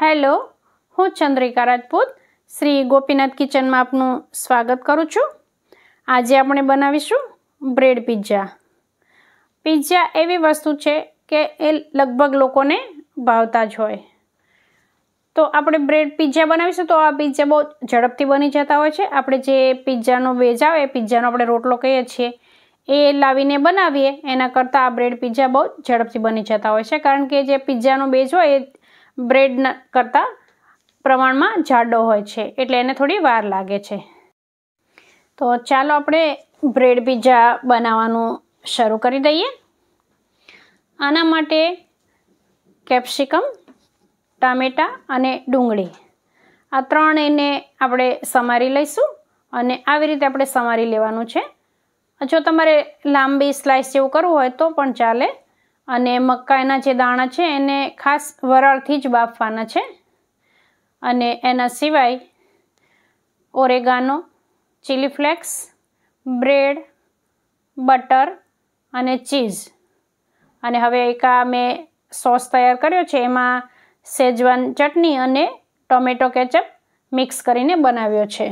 hello હું ચંદ્રિકા રાજપૂત શ્રી ગોપીનાથ કિચનમાં આપનું સ્વાગત કરું છું આજે આપણે બનાવીશું બ્રેડ પિઝા પિઝા એવી વસ્તુ છે કે એ લગભગ લોકોને ભાવતા જ હોય તો આપણે બ્રેડ પિઝા બનાવીશું તો આ પિઝા બહુ ઝડપથી બની જતા હોય છે આપણે જે પિઝાનો વેજ આવે પિઝાનો આપણે રોટલો કહીએ છીએ એ લાવીને બનાવીએ એના કરતાં આ બ્રેડ પિઝા બહુ ઝડપથી બની જતા હોય છે કારણ કે જે પિઝાનો બેજ હોય બ્રેડ કરતાં પ્રમાણમાં જાડો હોય છે એટલે એને થોડી વાર લાગે છે તો ચાલો આપણે બ્રેડ પીઝા બનાવવાનું શરૂ કરી દઈએ આના માટે કેપ્સિકમ ટામેટાં અને ડુંગળી આ ત્રણ એને આપણે સમારી લઈશું અને આવી રીતે આપણે સમારી લેવાનું છે જો તમારે લાંબી સ્લાઇસ જેવું કરવું હોય તો પણ ચાલે અને મકાઈના જે દાણા છે એને ખાસ વરાળથી જ બાફવાના છે અને એના સિવાય oregano chilli flakes bread butter અને ચીઝ અને હવે એક આ મેં સોસ તૈયાર કર્યો છે એમાં સેજવાન ચટણી અને ટોમેટો કેચઅપ મિક્સ કરીને બનાવ્યો છે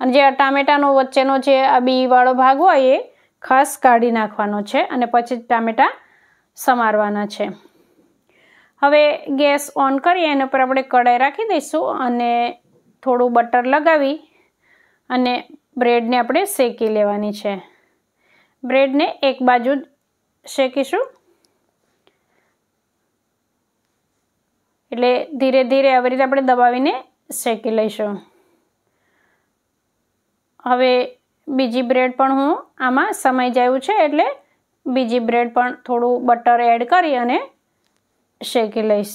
અને જે ટામેટાનો વચ્ચેનો જે આ બીવાળો ભાગ હોય એ ખાસ કાઢી નાખવાનો છે અને પછી ટામેટાં સમારવાના છે હવે ગેસ ઓન કરી એના પર આપણે કઢાઈ રાખી દઈશું અને થોડું બટર લગાવી અને બ્રેડને આપણે શેકી લેવાની છે બ્રેડને એક બાજુ શેકીશું એટલે ધીરે ધીરે આવી રીતે આપણે દબાવીને શેકી લઈશું હવે બીજી બ્રેડ પણ હું આમાં સમાઈ જાયું છે એટલે બીજી બ્રેડ પણ થોડું બટર એડ કરી અને શેકી લઈશ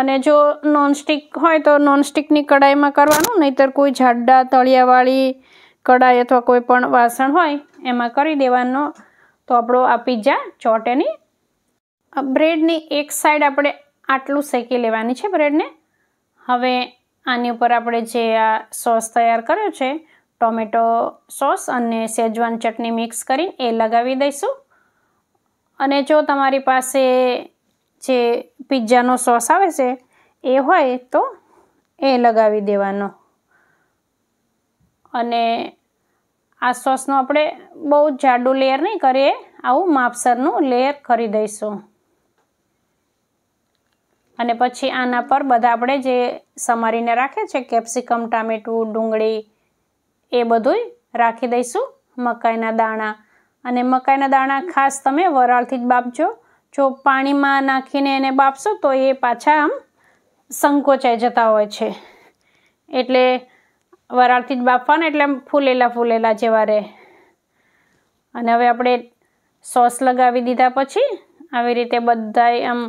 અને જો નોનસ્ટિક હોય તો નોનસ્ટિકની કડાઈમાં કરવાનું નહીંતર કોઈ જાડા તળિયાવાળી કડાઈ અથવા કોઈ પણ વાસણ હોય એમાં કરી દેવાનો તો આપણો આ પીઝા ચોટેની બ્રેડની એક સાઈડ આપણે આટલું શેકી લેવાની છે બ્રેડને હવે આની ઉપર આપણે જે આ સોસ તૈયાર કર્યો છે ટોમેટો સોસ અને સેજવાન ચટણી મિક્સ કરીને એ લગાવી દઈશું અને જો તમારી પાસે જે પિઝાનો સોસ આવે છે એ હોય તો એ લગાવી દેવાનો અને આ સોસનું આપણે બહુ જાડું લેયર નહીં કરીએ આવું માપસરનું લેયર કરી દઈશું અને પછી આના પર બધા આપણે જે સમારીને રાખે છે કેપ્સિકમ ટામેટું ડુંગળી એ બધું રાખી દઈશું મકાઈના દાણા અને મકાઈના દાણા ખાસ તમે વરાળથી જ બાફજો જો પાણીમાં નાખીને એને બાફશો તો એ પાછા આમ સંકોચાઈ જતા હોય છે એટલે વરાળથી જ બાફવાના એટલે આમ ફૂલેલા ફૂલેલા જેવા રહે અને હવે આપણે સોસ લગાવી દીધા પછી આવી રીતે બધાય આમ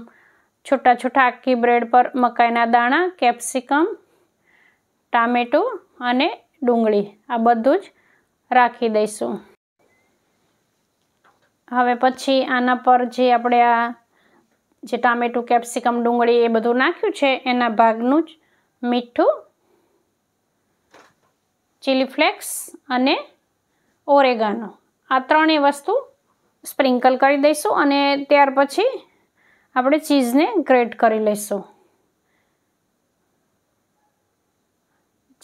છૂટા છૂટા આખી બ્રેડ પર મકાઈના દાણા કેપ્સિકમ ટામેટું અને ડુંગળી આ બધું જ રાખી દઈશું હવે પછી આના પર જે આપણે આ જે ટામેટું કેપ્સિકમ ડુંગળી એ બધું નાખ્યું છે એના ભાગનું જ મીઠું ચીલી ફ્લેક્સ અને ઓરેગાનો આ ત્રણેય વસ્તુ સ્પ્રિંકલ કરી દઈશું અને ત્યાર પછી આપણે ચીઝને ગ્રેટ કરી લઈશું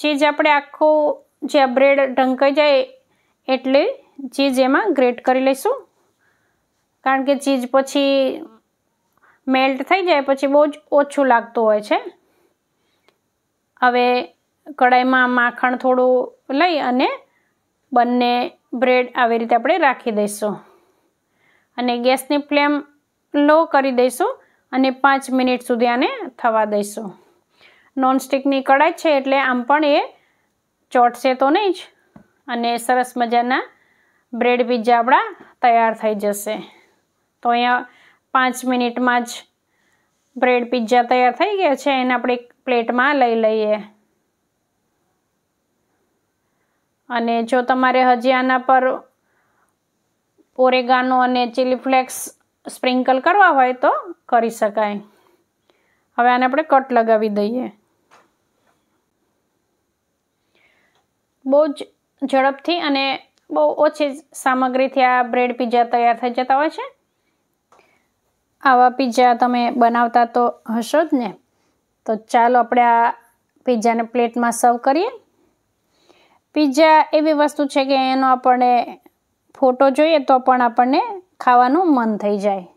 ચીજ આપણે આખો જે આ બ્રેડ ઢંકાઈ જાય એટલે ચીજ એમાં ગ્રેટ કરી લઈશું કારણ કે ચીજ પછી મેલ્ટ થઈ જાય પછી બહુ જ ઓછું લાગતું હોય છે હવે કઢાઈમાં માખણ થોડું લઈ અને બંને બ્રેડ આવી રીતે આપણે રાખી દઈશું અને ગેસની ફ્લેમ લો કરી દઈશું અને પાંચ મિનિટ સુધી આને થવા દઈશું નોનસ્ટિકની કડાઈ છે એટલે આમ પણ એ ચોટશે તો નહીં જ અને સરસ મજાના બ્રેડ પીઝા આપણા તૈયાર થઈ જશે તો અહીંયા પાંચ મિનિટમાં જ બ્રેડ પીઝા તૈયાર થઈ ગયા છે એને આપણે પ્લેટમાં લઈ લઈએ અને જો તમારે હજી આના પર ઓરેગાનો અને ચીલી ફ્લેક્સ સ્પ્રિંકલ કરવા હોય તો કરી શકાય હવે આને આપણે કટ લગાવી દઈએ બહુ જ ઝડપથી અને બહુ ઓછી સામગ્રીથી આ બ્રેડ પીઝા તૈયાર થઈ જતા હોય છે આવા પીઝા તમે બનાવતા તો હશો જ ને તો ચાલો આપણે આ પીઝાને પ્લેટમાં સર્વ કરીએ પીઝા એવી વસ્તુ છે કે એનો આપણને ફોટો જોઈએ તો પણ આપણને ખાવાનું મન થઈ જાય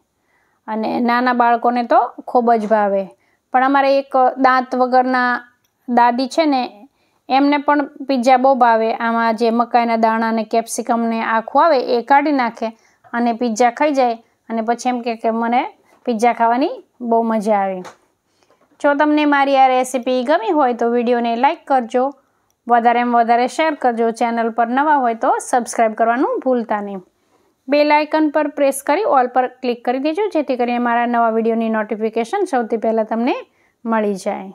અને નાના બાળકોને તો ખૂબ જ ભાવે પણ અમારે એક દાંત વગરના દાદી છે ને એમને પણ પિત્ઝા બહુ ભાવે આમાં જે મકાઈના દાણા અને કેપ્સિકમને આખું આવે એ કાઢી નાખે અને પિત્ઝા ખાઈ જાય અને પછી એમ કહે કે મને પિત્ઝા ખાવાની બહુ મજા આવી જો તમને મારી આ રેસીપી ગમી હોય તો વિડીયોને લાઇક કરજો વધારેમાં વધારે શેર કરજો ચેનલ પર નવા હોય તો સબસ્ક્રાઈબ કરવાનું ભૂલતા નહીં બે લાઇકન પર પ્રેસ કરી ઓલ પર ક્લિક કરી દેજો જેથી કરીને મારા નવા વિડીયોની નોટિફિકેશન સૌથી પહેલાં તમને મળી જાય